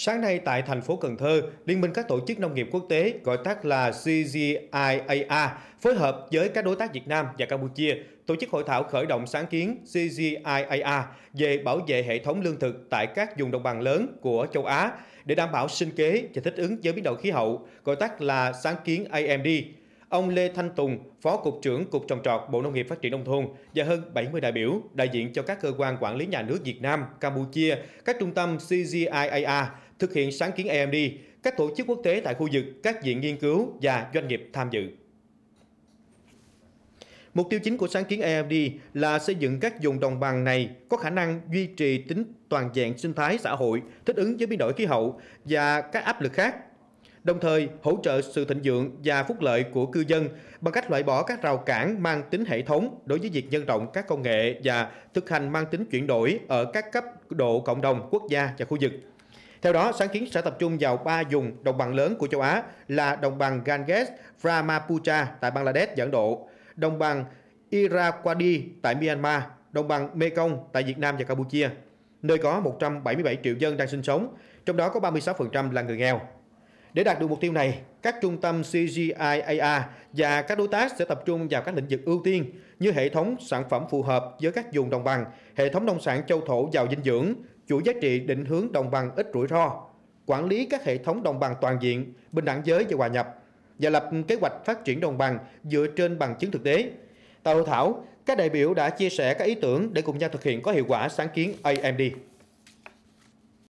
Sáng nay tại thành phố Cần Thơ, Liên minh các tổ chức nông nghiệp quốc tế gọi tắt là CGIAR phối hợp với các đối tác Việt Nam và Campuchia tổ chức hội thảo khởi động sáng kiến CGIAR về bảo vệ hệ thống lương thực tại các vùng đồng bằng lớn của châu Á để đảm bảo sinh kế và thích ứng với biến đổi khí hậu, gọi tắt là sáng kiến AMD. Ông Lê Thanh Tùng, Phó Cục trưởng Cục Trồng trọt Bộ Nông nghiệp Phát triển Nông thôn và hơn 70 đại biểu đại diện cho các cơ quan quản lý nhà nước Việt Nam, Campuchia, các trung tâm CGIAR thực hiện sáng kiến AMD, các tổ chức quốc tế tại khu vực, các viện nghiên cứu và doanh nghiệp tham dự. Mục tiêu chính của sáng kiến AMD là xây dựng các vùng đồng bằng này có khả năng duy trì tính toàn vẹn sinh thái xã hội, thích ứng với biến đổi khí hậu và các áp lực khác, đồng thời hỗ trợ sự thịnh dưỡng và phúc lợi của cư dân bằng cách loại bỏ các rào cản mang tính hệ thống đối với việc nhân rộng các công nghệ và thực hành mang tính chuyển đổi ở các cấp độ cộng đồng, quốc gia và khu vực. Theo đó, sáng kiến sẽ tập trung vào ba vùng đồng bằng lớn của châu Á là đồng bằng Ganges, Brahmaputra tại Bangladesh và Ấn Độ, đồng bằng Irrawaddy tại Myanmar, đồng bằng Mekong tại Việt Nam và Campuchia, nơi có 177 triệu dân đang sinh sống, trong đó có 36% là người nghèo. Để đạt được mục tiêu này, các trung tâm CGIAR và các đối tác sẽ tập trung vào các lĩnh vực ưu tiên như hệ thống sản phẩm phù hợp với các vùng đồng bằng, hệ thống nông sản châu thổ giàu dinh dưỡng, chuỗi giá trị định hướng đồng bằng ít rủi ro, quản lý các hệ thống đồng bằng toàn diện, bình đẳng giới và hòa nhập và lập kế hoạch phát triển đồng bằng dựa trên bằng chứng thực tế. Tại hội thảo, các đại biểu đã chia sẻ các ý tưởng để cùng nhau thực hiện có hiệu quả sáng kiến AMD.